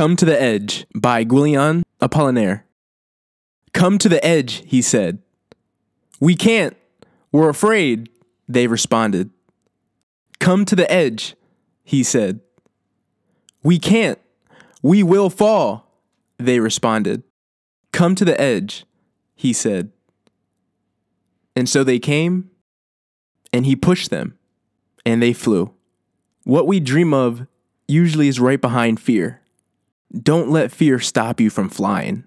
Come to the Edge by Guillaume Apollinaire. Come to the edge, he said. We can't. We're afraid, they responded. Come to the edge, he said. We can't. We will fall, they responded. Come to the edge, he said. And so they came, and he pushed them, and they flew. What we dream of usually is right behind fear. Don't let fear stop you from flying.